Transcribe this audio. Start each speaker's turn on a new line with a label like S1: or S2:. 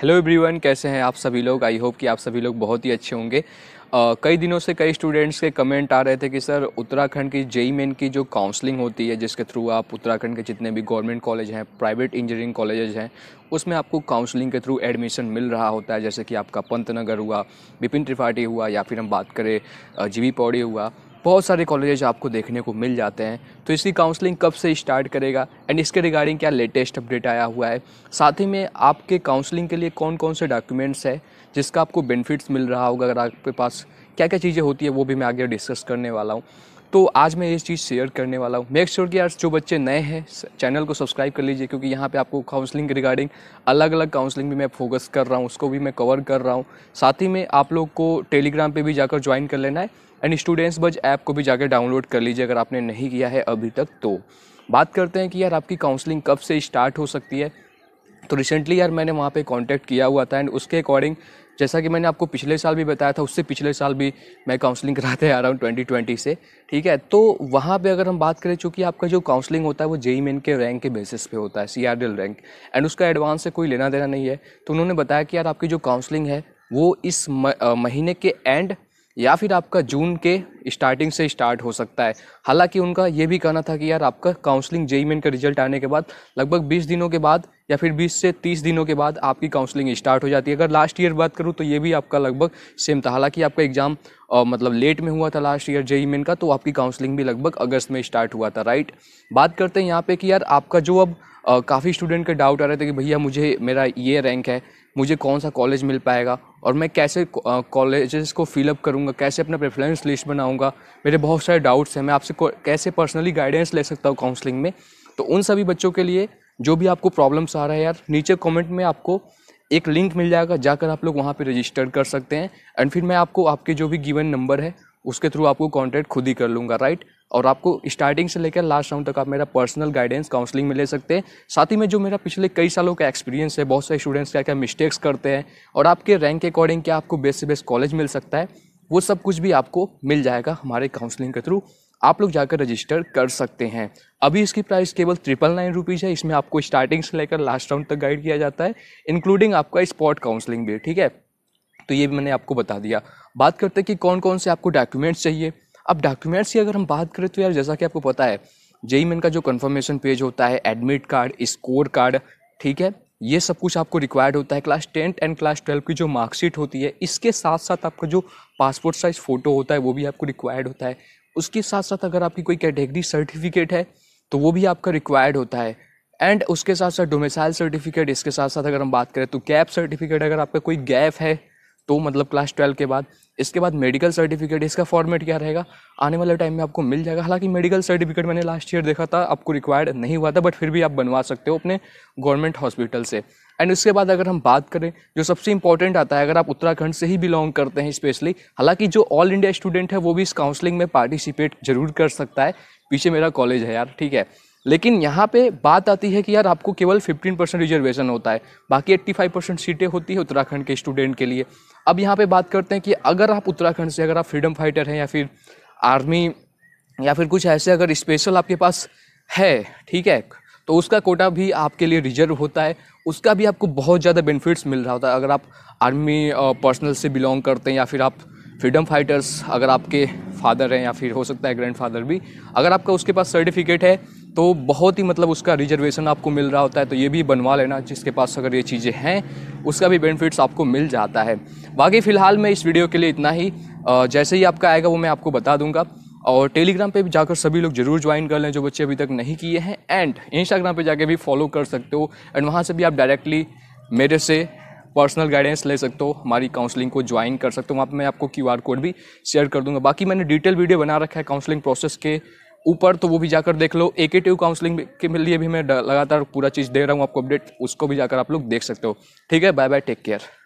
S1: hello everyone कैसे हैं आप सभी लोग आई होप कि आप सभी लोग बहुत ही अच्छे होंगे Uh, कई दिनों से कई स्टूडेंट्स के कमेंट आ रहे थे कि सर उत्तराखंड की जेई मेन की जो काउंसलिंग होती है जिसके थ्रू आप उत्तराखंड के जितने भी गवर्नमेंट कॉलेज हैं प्राइवेट इंजीनियरिंग कॉलेजेज हैं उसमें आपको काउंसलिंग के थ्रू एडमिशन मिल रहा होता है जैसे कि आपका पंतनगर हुआ बिपिन त्रिपाठी हुआ या फिर हम बात करें जी पौड़ी हुआ बहुत सारे कॉलेजेज आपको देखने को मिल जाते हैं तो इसकी काउंसलिंग कब से स्टार्ट करेगा एंड इसके रिगार्डिंग क्या लेटेस्ट अपडेट आया हुआ है साथ ही में आपके काउंसलिंग के लिए कौन कौन से डॉक्यूमेंट्स है जिसका आपको बेनिफिट्स मिल रहा होगा अगर आपके पास क्या क्या चीज़ें होती है वो भी मैं आगे डिस्कस करने वाला हूँ तो आज मैं ये चीज़ शेयर करने वाला हूँ मेक श्योर कि यार जो बच्चे नए हैं चैनल को सब्सक्राइब कर लीजिए क्योंकि यहाँ पे आपको काउंसलिंग के रिगार्डिंग अलग अलग काउंसलिंग भी मैं फोकस कर रहा हूँ उसको भी मैं कवर कर रहा हूँ साथ ही में आप लोग को टेलीग्राम पर भी जाकर ज्वाइन कर लेना है एंड स्टूडेंट्स बज ऐप को भी जाकर डाउनलोड कर लीजिए अगर आपने नहीं किया है अभी तक तो बात करते हैं कि यार आपकी काउंसलिंग कब से स्टार्ट हो सकती है तो रिसेंटली यार मैंने वहाँ पे कांटेक्ट किया हुआ था एंड उसके अकॉर्डिंग जैसा कि मैंने आपको पिछले साल भी बताया था उससे पिछले साल भी मैं काउंसलिंग कराते आ रहा हूँ ट्वेंटी ट्वेंटी से ठीक है तो वहाँ पे अगर हम बात करें चूँकि आपका जो काउंसलिंग होता है वो जेई मेन e e के रैंक के बेसिस पे होता है सी रैंक एंड उसका एडवांस से कोई लेना देना नहीं है तो उन्होंने बताया कि यार आपकी जो काउंसलिंग है वो इस महीने के एंड या फिर आपका जून के स्टार्टिंग से स्टार्ट हो सकता है हालांकि उनका ये भी कहना था कि यार आपका काउंसलिंग जेई मेन का रिजल्ट आने के बाद लगभग बीस दिनों के बाद या फिर 20 से 30 दिनों के बाद आपकी काउंसलिंग स्टार्ट हो जाती है अगर लास्ट ईयर बात करूँ तो ये भी आपका लगभग सेम था हालांकि आपका एग्ज़ाम मतलब लेट में हुआ था लास्ट ईयर जेई मेन का तो आपकी काउंसलिंग भी लगभग अगस्त में स्टार्ट हुआ था राइट बात करते हैं यहाँ पे कि यार आपका जो अब काफ़ी स्टूडेंट के डाउट आ रहे थे कि भैया मुझे मेरा ये रैंक है मुझे कौन सा कॉलेज मिल पाएगा और मैं कैसे कॉलेजेस को फिलअप करूँगा कैसे अपना प्रेफरेंस लिस्ट बनाऊँगा मेरे बहुत सारे डाउट्स हैं मैं आपसे कैसे पर्सनली गाइडेंस ले सकता हूँ काउंसलिंग में तो उन सभी बच्चों के लिए जो भी आपको प्रॉब्लम्स आ रहा है यार नीचे कमेंट में आपको एक लिंक मिल जाएगा जाकर आप लोग वहाँ पे रजिस्टर कर सकते हैं एंड फिर मैं आपको आपके जो भी गिवन नंबर है उसके थ्रू आपको कांटेक्ट खुद ही कर लूँगा राइट और आपको स्टार्टिंग से लेकर लास्ट राउंड तक आप मेरा पर्सनल गाइडेंस काउंसलिंग में ले सकते हैं साथ ही में जो मेरा पिछले कई सालों का एक्सपीरियंस है बहुत सारे स्टूडेंट्स क्या क्या मिस्टेक्स करते हैं और आपके रैंक के अकॉर्डिंग क्या आपको बेस्ट से बेस्ट कॉलेज मिल सकता है वो सब कुछ भी आपको मिल जाएगा हमारे काउंसलिंग के थ्रू आप लोग जाकर रजिस्टर कर सकते हैं अभी इसकी प्राइस केवल ट्रिपल नाइन रुपीज़ है इसमें आपको स्टार्टिंग से लेकर लास्ट राउंड तक गाइड किया जाता है इंक्लूडिंग आपका स्पॉट काउंसलिंग भी ठीक है तो ये भी मैंने आपको बता दिया बात करते हैं कि कौन कौन से आपको डॉक्यूमेंट्स चाहिए अब डॉक्यूमेंट्स की अगर हम बात करें तो यार जैसा कि आपको पता है जेई मेन का जो कन्फर्मेशन पेज होता है एडमिट कार्ड स्कोर कार्ड ठीक है ये सब कुछ आपको रिक्वायर्ड होता है class tenth and class twelve की जो मार्कशीट होती है इसके साथ साथ आपका जो पासपोर्ट साइज़ फ़ोटो होता है वो भी आपको रिक्वायर्ड होता है उसके साथ साथ अगर आपकी कोई कैटेगरी सर्टिफिकेट है तो वो भी आपका रिक्वायर्ड होता है एंड उसके साथ साथ डोमिसाइल सर्टिफिकेट इसके साथ साथ अगर हम बात करें तो गैप सर्टिफिकेट अगर आपका कोई गैप है तो मतलब क्लास ट्वेल्व के बाद इसके बाद मेडिकल सर्टिफिकेट इसका फॉर्मेट क्या रहेगा आने वाले टाइम में आपको मिल जाएगा हालांकि मेडिकल सर्टिफिकेट मैंने लास्ट ईयर देखा था आपको रिक्वायर्ड नहीं हुआ था बट फिर भी आप बनवा सकते हो अपने गवर्नमेंट हॉस्पिटल से एंड उसके बाद अगर हम बात करें जो सबसे इंपॉर्टेंट आता है अगर आप उत्तराखंड से ही बिलोंग करते हैं स्पेशली हालांकि जो ऑल इंडिया स्टूडेंट है वो भी इस काउंसलिंग में पार्टिसिपेट जरूर कर सकता है पीछे मेरा कॉलेज है यार ठीक है लेकिन यहाँ पे बात आती है कि यार आपको केवल 15 परसेंट रिजर्वेशन होता है बाकी 85 परसेंट सीटें होती है उत्तराखंड के स्टूडेंट के लिए अब यहाँ पे बात करते हैं कि अगर आप उत्तराखंड से अगर आप फ्रीडम फाइटर हैं या फिर आर्मी या फिर कुछ ऐसे अगर स्पेशल आपके पास है ठीक है तो उसका कोटा भी आपके लिए रिजर्व होता है उसका भी आपको बहुत ज़्यादा बेनिफिट्स मिल रहा होता है अगर आप आर्मी पर्सनल से बिलोंग करते हैं या फिर आप फ्रीडम फाइटर्स अगर आपके फादर हैं या फिर हो सकता है ग्रैंड फादर भी अगर आपका उसके पास सर्टिफिकेट है तो बहुत ही मतलब उसका रिजर्वेशन आपको मिल रहा होता है तो ये भी बनवा लेना जिसके पास अगर ये चीज़ें हैं उसका भी बेनिफिट्स आपको मिल जाता है बाकी फ़िलहाल मैं इस वीडियो के लिए इतना ही जैसे ही आपका आएगा वो मैं आपको बता दूंगा और टेलीग्राम पे भी जाकर सभी लोग जरूर ज्वाइन कर लें जो बच्चे अभी तक नहीं किए हैं एंड इंस्टाग्राम पे जाके भी फॉलो कर सकते हो एंड वहाँ से भी आप डायरेक्टली मेरे से पर्सनल गाइडेंस ले सकते हो हमारी काउंसलिंग को ज्वाइन कर सकते हो वहाँ पर मैं आपको क्यू कोड भी शेयर कर दूँगा बाकी मैंने डिटेल वीडियो बना रखा है काउंसलिंग प्रोसेस के ऊपर तो वो भी जाकर देख लो ए काउंसलिंग के लिए भी मैं लगातार पूरा चीज़ दे रहा हूँ आपको अपडेट उसको भी जाकर आप लोग देख सकते हो ठीक है बाय बाय टेक केयर